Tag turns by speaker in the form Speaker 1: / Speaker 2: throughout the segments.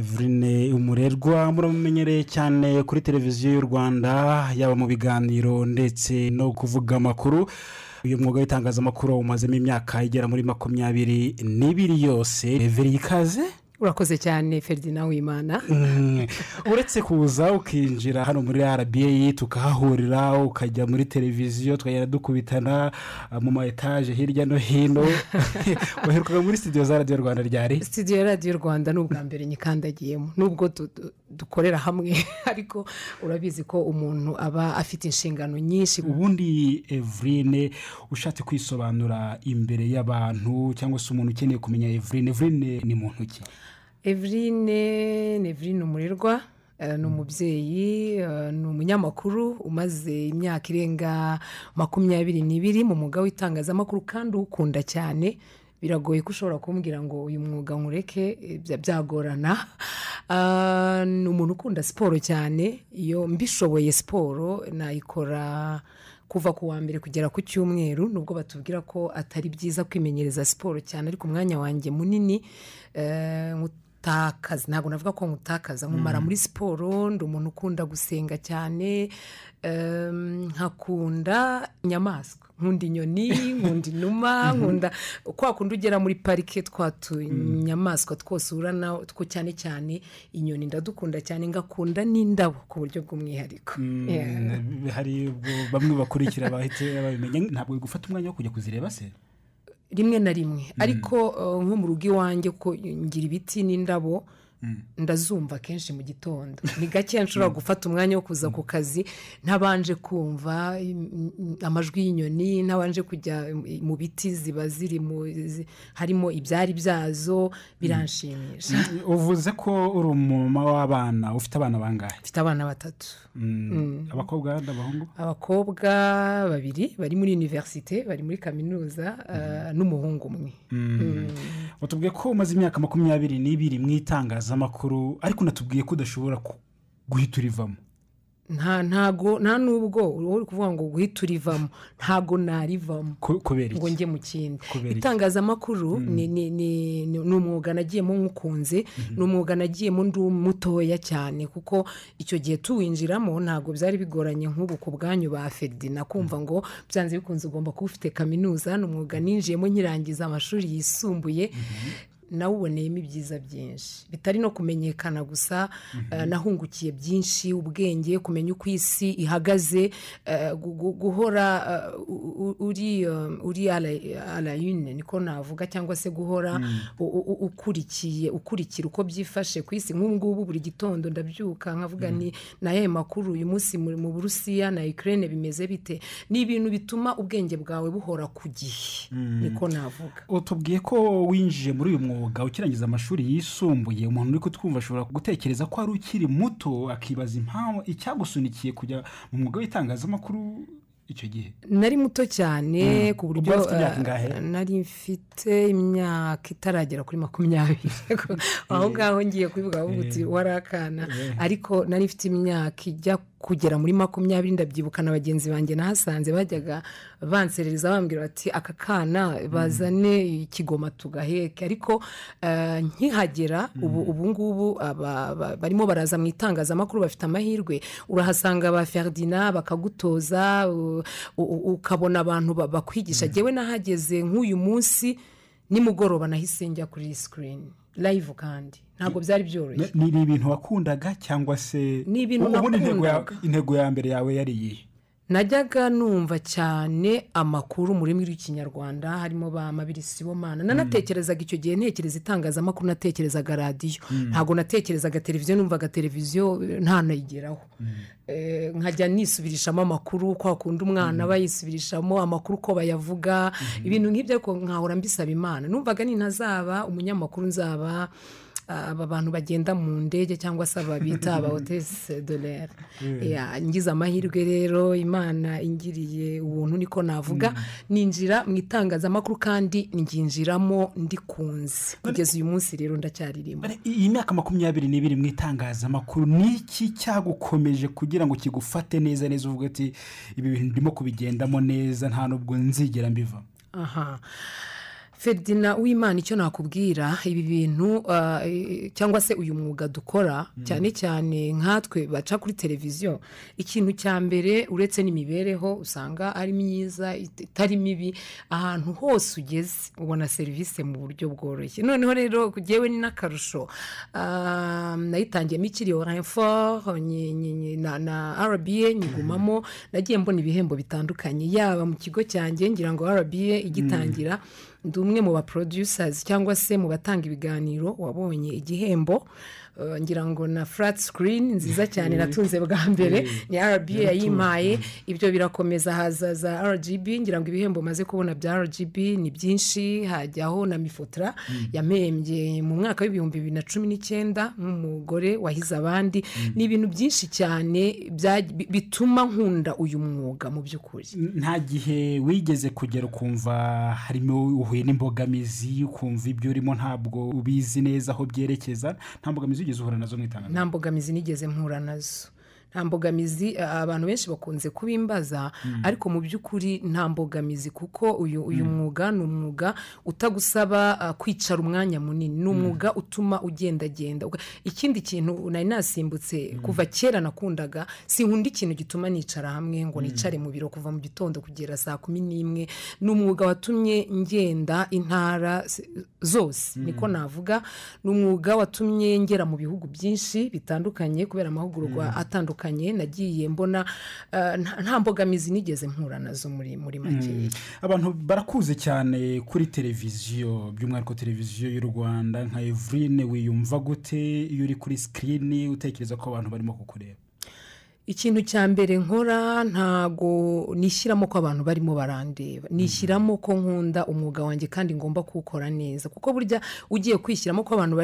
Speaker 1: verine umurerwa muramumenyereye cyane kuri televiziyo y'u rwanda yaba mu biganiro ndetse no kuvuga amakuru uyu mwuga w'itangazamakuru umazemo imyaka igera muri makumyabiri n'ibiri yose veri ikaze
Speaker 2: urakoze cyane feridina wimana
Speaker 1: mm. uretse kuza ukinjira hano muri rba tukahahurira ukajya muri televiziyo tukagenda dukubitana uh, mu ma etaje hirya no hino waherukaga muri studio za radiyo rwanda ryari
Speaker 2: Studio ya radiyo rwanda ni ubwa mbere nyikandagiyemo nubwo dukorera hamwe ariko urabizi ko umuntu aba
Speaker 1: afite inshingano nyinshi ubundi evrine ushatse kwisobanura imbere y'abantu cyangwa se umuntu ukeneye kumenya evrine evrine ni muntu ki Eveline
Speaker 2: ni umurerwa umurirwa eh, ni umubyeyi eh, ni umunyamakuru umaze imyaka irenga makumyabiri n'ibiri mu mwuga w'itangazamakuru kandi uwukunda cyane biragoye ko ushobora kumbwira ngo uyu mwuga nkureke byagorana ah, ni umuntu ukunda siporo cyane iyo mbishoboye siporo nayikora kuva ku wa mbere kugera ku cyumweru nubwo batubwira ko atari byiza kwimenyereza siporo cyane ariko umwanya wanjye munini eh, mutakaza ntabwo navuga ko mutakaza nkumara mm. muri siporo ndi umuntu ukunda gusenga cyane nkakunda inyamaswa nkunda inyoni nkunda inuma mm-hmm. nkunda kwa kundi ugera muri parike twa tunyamaswa mm. twose uhura two cyane cyane inyoni ndadukunda cyane ngakunda n'indabo ku buryo bw'umwihariko
Speaker 1: mm. hari bamwe bakurikira bahita babimenya ntabwo bigufata umwanya wo kujya kuzireba se
Speaker 2: rimwe na rimwe hmm. ariko eh, nko mu rugo iwanjye ko ngira ibiti n'indabo Mm. ndazumva kenshi mu gitondo ni gake nshobora mm. gufata umwanya wo kuza mm. ku kazi ntabanje kumva amajwi y'inyoni ntabanje kujya mu biti ziba ziri harimo ibyari byazo biranshimisha
Speaker 1: uvuze ko uri umumama w'abana ufite abana bangahe ufite abana batatu abakobwa
Speaker 2: n'abahungu abakobwa babiri bari muri univerisite bari muri kaminuza uh,
Speaker 1: n'umuhungu umwe utubwiye ko umaze imyaka makumyabiri n'ibiri mu itangazo itangazamakuru ariko unatubwiye ko udashobora guhita urivamo
Speaker 2: ntago nta n'ubwo uri kuvuga ngo guhita urivamo ntago narivamo ngo njye mu kindi itangazamakuru mm. ni umwuga nagiyemo nk'ukunze mhm. ni umwuga nagiyemo ndi mutoya cyane kuko icyo gihe tuwinjiramo ntabwo byari bigoranye nk'ubu ku bwanyu ba ferdina nakumva ngo byanze bikunze ugomba kuba ufite kaminuza ni umwuga ninjiyemo nkirangiza amashuri yisumbuye mhm. nawe uboneyemo ibyiza byinshi bitari no kumenyekana gusa mhm. eh, nahungukiye byinshi ubwenge kumenya uko isi ihagaze eh, guhora eh, uri arayine niko navuga cyangwa se guhora mm. ukurikiye ukurikira uko byifashe ku isi nk'ubu ngubu buri gitondo ndabyuka nkavuga mm. ni n'aya makuru uyu munsi mu burusiya na ikirere bimeze bite ni ibintu bituma ubwenge bwawe buhora ku gihe mm. niko
Speaker 1: navuga utubwiye ko winjiye muri uyu mwuga umwuga ukirangiza amashuri yisumbuye umuntu uri kutwumva ashobora gutekereza ko ari ukiri muto akibaza impamvu icyagusunikiye kujya mu mwuga w'itangazamakuru icyo gihe
Speaker 2: nari muto cyane hmm. ku buryo eh, nari mfite imyaka itaragera kuri makumyabiri aho eh. ngaho ngiye kubivuga uti eh. warakana ariko nari mfite imyaka ijya kugera muri makumyabiri ndabyibuka na bagenzi banjye nahasanze bajyaga banserereza bambwira bati aka kana bazane ikigoma tugaheke ariko eh, nkihagera hmm. ubu ngubu barimo baraza mu itangazamakuru bafite amahirwe urahasanga ba feridina bakagutoza ukabona abantu bakwigisha ngewe hmm. nahageze nk'uyu munsi nimugoroba nahise njya kuri sikirini layivu kandi ntabwo byari byoroshye
Speaker 1: ni ibintu wakundaga cyangwa se ni ibintu nakundaga intego ya mbere yawe yari iyihe
Speaker 2: najyaga numva cyane amakuru mu rurimi rw'ikinyarwanda harimo ba mabirisi bomana nanatekerezaga hmm. icyo gihe ntekereza itangazamakuru natekerezaga radiyo hmm. ntabwo natekerezaga televiziyo numvaga televiziyo ntanayigeraho hmm. eh, nkajya nisubirishamo amakuru kwa kundi umwana aba amakuru uko bayavuga ibintu nk'ibyo nkahora mbisaba imana numvaga ni ntazaba umunyamakuru nzaba Ah, aba bantu bagenda mu ndege cyangaba se babita abahotesi dorere eh. ngize amahirwe rero imana ingiriye ubuntu niko navuga mm. ninjira mu itangazamakuru kandi nginjiramo ndikunze kugeza uyu munsi rero ndacyarimo
Speaker 1: iyi myaka makumyabiri n'ibiri mu itangazamakuru ni iki cyagukomeje kugira ngo kigufate neza neza uvuga ati ibi bintu ndimo kubigendamo neza nta nubwo nzigera mbiva
Speaker 2: aha feridina w'imana icyo nakubwira ibi bintu uh, cyangwa se uyu mwuga dukora hmm. cyane cyane nkatwe baca kuri televiziyo ikintu cya mbere uretse n'imibereho usanga ari myiza itari mibi ahantu hose ugeze ubona serivisi mu buryo bworoshye noneho rero ngewe ni n'akarusho um, nayitangiyemo ikiri oranfo na arabiye nyigumamo hmm. nagiye mbona ibihembo bitandukanye yaba mu kigo cyanjye ngira ngo arabiye igitangira hmm. ndi umwe mu ba cyangwa se mu batanga ibiganiro wabonye igihembo Eh, ngira ngo na furati sikirini nziza cyane natunze bwa mbere eh, ni arabiye yayimpaye ibyo birakomeza haza za aragibi ngira ngo ibihembo maze kubona bya aragibi ni byinshi hajyaho na mifotora hmm. yamembye mu mwaka w'ibihumbi bibiri na cumi n'icyenda nk'umugore wahize abandi hmm. ni ibintu byinshi cyane bituma nkunda uyu mwuga mu by'ukuri
Speaker 1: nta gihe wigeze kugera ukumva harimo uhuye n'imbogamizi ukumva ibyo urimo ntabwo ubizi neza aho byerekeza nta mbogamizi wigeze uhura nazo mu itangazamakuru
Speaker 2: nta mbogamizi nigeze mpura nazo nta mbogamizi eh, abantu benshi bakunze kubimbaza mm. ariko mu by'ukuri nta mbogamizi kuko uyu uyu mm. mwuga ni umwuga utagusaba eh, kwicara umwanya munini ni mm. umwuga utuma ugendagenda ikindi kintu nari nasimbutse kuva kera nakundaga sinkunda ikintu gituma nicara hamwe ngo nicare mu biro kuva mu gitondo kugera saa kumi n'imwe ni umwuga watumye ngenda intara zose niko navuga ni umwuga watumye ngera mu bihugu byinshi bitandukanye kubera amahugurwa atandukanye bitandukanye nagiye mbona eh, nta mbogamizi nigeze mpura nazo muri muri make hmm.
Speaker 1: abantu barakuze cyane kuri televiziyo by'umwihariko televiziyo y'u rwanda nka evurine wiyumva gute iyo uri kuri sikirini utekereza ko abantu barimo kukureba
Speaker 2: ikintu cya mbere nkora ntago nishyiramo ko abantu barimo barandeba mhm. nishyiramo ko nkunda umwuga wanjye kandi ngomba kuwukora neza kuko burya ugiye kwishyiramo ko abantu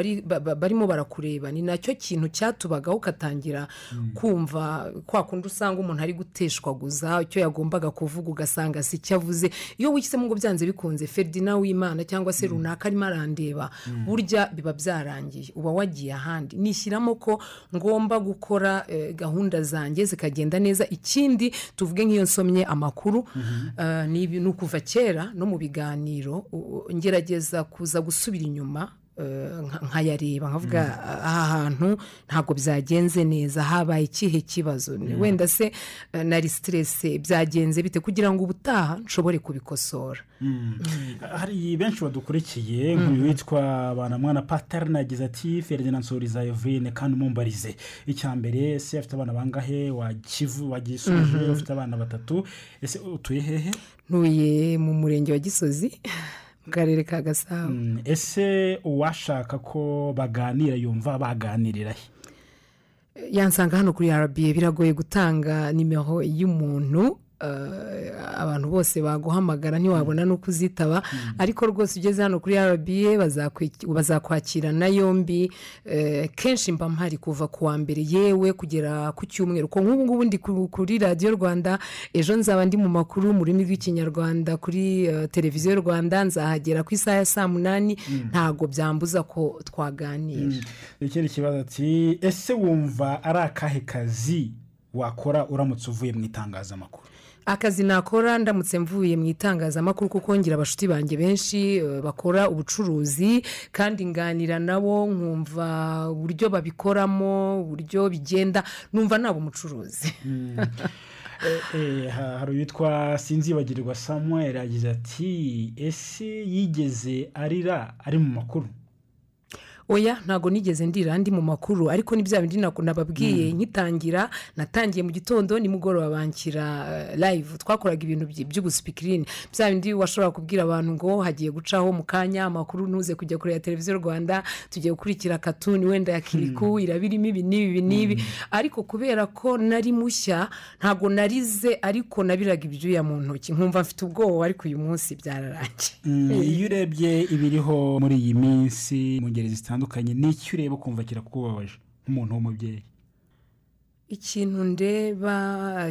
Speaker 2: barimo barakureba ni nacyo kintu cyatubagaho ugatangira mm. kumva kwa kundi usanga umuntu ari guteshwaguza icyo yagombaga kuvuga ugasanga si icyo avuze iyo wishyizemo ngo byanze bikunze Ferdina w'imana cyangwa se mm. runaka arimo arandeba mm. burya biba byarangiye uba wagiye ahandi nishyiramo ko ngomba gukora eh, gahunda zanjye zanjye zikagenda neza ikindi tuvuge nk'iyo nsomye amakuru mhm. eh, ni ukuva kera no mu biganiro ngerageza kuza gusubira inyuma Eh, nka nkavuga mm. ah, aha hantu ntabwo byagenze neza habaye ikihe kibazo mm. wenda se eh, nari siterese byagenze bite kugira ngo ubutaha nshobore kubikosora
Speaker 1: mm. hari benshi badukurikiye nk'uyu witwa banamwana patarina yagize ati feridina nsoriza evurine kandi umumbarize icya mbere afite abana bangahe wagisuje mm-hmm. ufite abana batatu ese utuye hehe ntuye mu murenge wa gisozi mu karere ka gasabo mm, ese uwashaka ko baganira yumva baganirira he
Speaker 2: yansanga hano kuri arabiye biragoye gutanga nimero y'umuntu Eh, abantu bose baguhamagara ntiwabona mm. n'uko uzitaba mm. ariko rwose ugeze hano kuri rba na yombi eh, kenshi mba mpari kuva ku wa mbere yewe kugera ku cyumweru ko nk'ubu ngubu ndi kuri radiyo rwanda ejo nzaba ndi mu makuru mu rurimi rw'ikinyarwanda kuri eh, televiziyo rwanda nzahagera ku isaha ya saa munani mm. ntabwo byambuza ko twaganira
Speaker 1: ikindi kibazo ati ese wumva ari akahe kazi wakora uramutse uvuye mu itangazamakuru
Speaker 2: akazi nakora ndamutse mvuye mu itangazamakuru kuko ngira abashuti banjye benshi eh, bakora ubucuruzi kandi nganira nabo nkumva uburyo babikoramo uburyo bigenda numva nabo umucuruzi
Speaker 1: mm. eh, eh, hari uwitwa sinzibagirwa samuel yagize ati ese yigeze arira ari mu makuru
Speaker 2: oya ntabwo nigeze ndira andi mu makuru ariko ni bya bindi nababwiye hmm. nyitangira natangiye mu gitondo nimugoroba bankira eh, live twakoraga ibintu by'ubusipikirini bya bindi washobora kubwira abantu ngo hagiye gucaho mu kanya amakuru ntuze kujya kureba televiziyo rwanda tugiye gukurikira katuni wenda ya kiriku hmm. iraba irimo ibi n'ibi n'ibi hmm. ariko kubera ko nari mushya ntabwo narize ariko nabiraga ibyuya mu ntoki nkumva mfite ubwoba ariko uyu munsi byararangiye
Speaker 1: iyo urebye ibiriho muri iyi minsi mu ngeri zitandukanye bitandukanye n'icyo ureba ukumva kirakubabaje nk'umuntu w'umubyeyi
Speaker 2: ikintu ndeba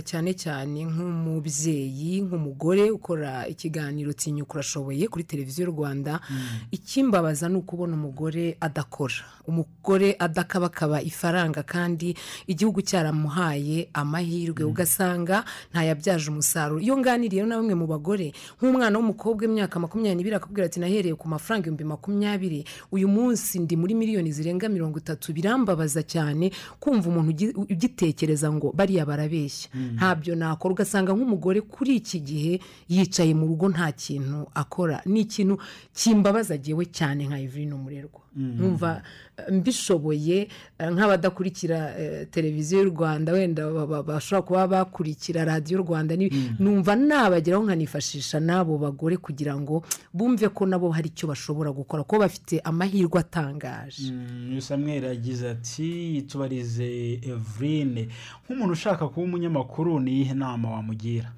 Speaker 2: cyane cyane nk'umubyeyi nk'umugore ukora ikiganiro tinyuka urashoboye kuri televiziyo rwanda mm. ikimbabaza ni ukubona umugore adakora umugore adakabakaba ifaranga kandi igihugu cyaramuhaye amahirwe mm. ugasanga ntayabyaje umusaruro iyo nganiriye na bamwe mu bagore nk'umwana w'umukobwa imyaka makumyabiri n'ibiri akakubwira ati nahereye ku mafaranga ibihumbi makumyabiri uyu munsi ndi muri miliyoni zirenga mirongo itatu birambabaza cyane kumva umuntu ugitera gutekereza ngo bariya barabeshya hmm. ntabyo nakora ugasanga nk'umugore kuri iki gihe yicaye mu rugo nta kintu akora ni ikintu kimbabaza agewe cyane nka Evelyn umurerwa hmm. nkumva eh, mbishoboye eh, nk'abadakurikira eh, televiziyo y'u rwanda wenda bashobora kuba bakurikira radiyo rwanda hmm. numva nabageraho nkanifashisha n'abo bagore kugira ngo bumve ko nabo hari icyo bashobora gukora ko bafite amahirwe atangaje
Speaker 1: musamwera yagize ati tubarize Evelyn cyane nk'umuntu ushaka kuba umunyamakuru ni iyihe nama wamugira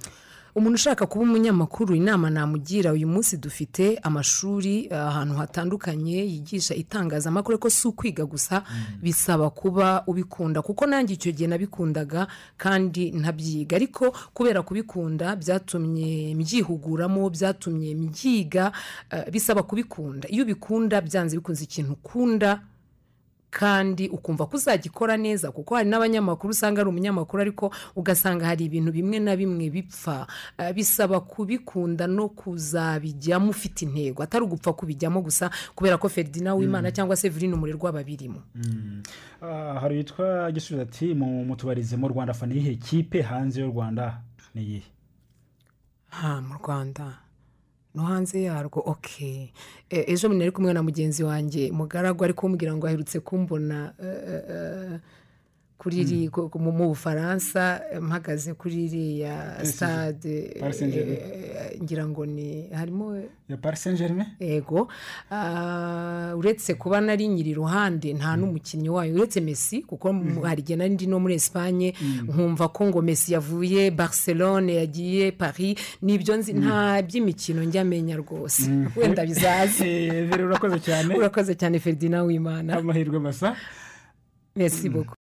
Speaker 1: umuntu ushaka kuba umunyamakuru inama namugira uyu munsi dufite
Speaker 2: amashuri eh, ahantu hatandukanye yigisha itangazamakuru ko si ukwiga gusa mm. bisaba kuba ubikunda kuko nanjye icyo gihe nabikundaga kandi ntabyiga ariko kubera kubikunda byatumye mbyihuguramo byatumye mbyiga eh, bisaba kubikunda iyo ubikunda byanze bikunze ikintu ukunda kandi ukumva ko uzagikora neza kuko hari n'abanyamakuru usanga ari umunyamakuru ariko ugasanga hari ibintu bimwe na bimwe bipfa eh, bisaba kubikunda no kuzabijyamo ufite intego atari ugupfa kubijyamo gusa kubera ko ferdina mm. w'imana cyangwa se virine umurerwa babirimo
Speaker 1: mm. ah, hari uwitwa gisubizo ati “Mu mutubarizemo rwanda fani y'ihe kipe hanze y'u rwanda ni iyihe
Speaker 2: ah, mu rwanda no hanze yarwo oke eh, ejo nari kumwe na mugenzi wanjye mugaragu ariko kumubwira ngo aherutse kumbona eh, eh, kuri mm. mu bufaransa mpagaze kuri iriya sitade eh, eh, ngira ngo ni harimo ya parisenjerime yego ah, uretse kuba nari nyiri iruhande nta mm. n'umukinnyi wayo uretse mesi kuko mm. hari igihe nari ndi no muri esipanye nkumva ko ngo mesi yavuye barcelone yagiye paris nibyo nzi nta by'imikino njya amenya rwose wenda bizaze eh, urakoze cyane urakoze cyane feridina w'imana amahirwe masa mesi boko